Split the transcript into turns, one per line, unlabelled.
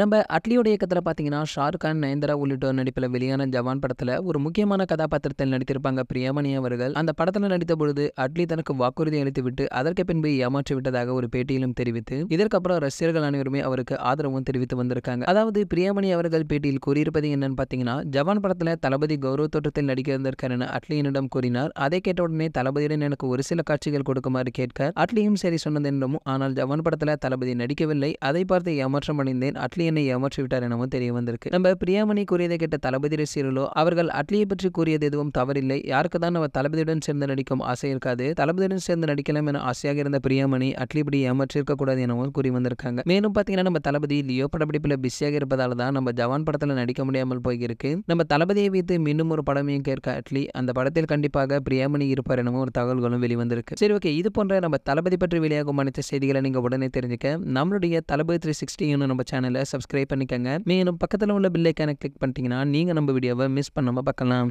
நம்ம அட்லியோட இயக்கத்தில் பார்த்தீங்கன்னா ஷாருக் கான் நயன்தரா உள்ளிட்டோர் நடிப்பில் வெளியான ஜவான் படத்தில் ஒரு முக்கியமான கதாபாத்திரத்தில் நடித்திருப்பாங்க பிரியாமணி அவர்கள் அந்த படத்தில் நடித்த பொழுது அட்லி தனக்கு வாக்குறுதி அளித்துவிட்டு அதற்கு பின்பு ஏமாற்றி விட்டதாக ஒரு பேட்டியிலும் தெரிவித்து இதற்கப்புறம் ரசிகர்கள் அனைவருமே அவருக்கு ஆதரவும் தெரிவித்து வந்திருக்காங்க அதாவது பிரியாமணி அவர்கள் பேட்டியில் கூறியிருப்பது என்னன்னு பார்த்தீங்கன்னா ஜவான் படத்தில் தளபதி கௌரவ தோட்டத்தில் நடிக்க இருந்திருக்கார் என அட்லியினிடம் கூறினார் அதை கேட்ட உடனே தளபதியுடன் எனக்கு ஒரு சில காட்சிகள் கொடுக்குமாறு கேட்க அட்லியும் சரி சொன்னது என்றும் ஆனால் ஜவான் படத்தில் தளபதி நடிக்கவில்லை அதை பார்த்து ஏமாற்றம் அடைந்தேன் அட்லி அட்லி என்னை ஏமாற்றி விட்டார் எனவும் தெரிய வந்திருக்கு நம்ம பிரியாமணி கூறியதை கேட்ட தளபதி ரசிகர்களோ அவர்கள் அட்லியை பற்றி கூறியது எதுவும் தவறில்லை யாருக்கு தான் நம்ம தளபதியுடன் சேர்ந்து நடிக்கும் ஆசை இருக்காது தளபதியுடன் சேர்ந்து நடிக்கலாம் என ஆசையாக இருந்த பிரியாமணி அட்லி இப்படி ஏமாற்றி இருக்கக்கூடாது எனவும் கூறி வந்திருக்காங்க மேலும் பார்த்தீங்கன்னா நம்ம தளபதி லியோ படப்பிடிப்பில் பிஸியாக இருப்பதால் தான் நம்ம ஜவான் படத்தில் நடிக்க முடியாமல் போயிருக்கு நம்ம தளபதியை வைத்து மீண்டும் ஒரு படமையும் கேட்க அட்லி அந்த படத்தில் கண்டிப்பாக பிரியாமணி இருப்பார் எனவும் ஒரு தகவல்களும் வெளிவந்திருக்கு சரி ஓகே இது போன்ற நம்ம தளபதி பற்றி வெளியாகும் அனைத்து செய்திகளை நீங்கள் உடனே தெரிஞ்சுக்க நம்மளுடைய தளபதி த்ரீ சிக்ஸ்டி நம்ம சேனலை சப்ஸ்கிரைப் பண்ணிக்கோங்க மேலும் பக்கத்தில் உள்ள பில்லைக்கான கிளிக் பண்ணிட்டீங்கன்னா நீங்கள் நம்ம வீடியோவை மிஸ் பண்ணாமல்
பார்க்கலாம்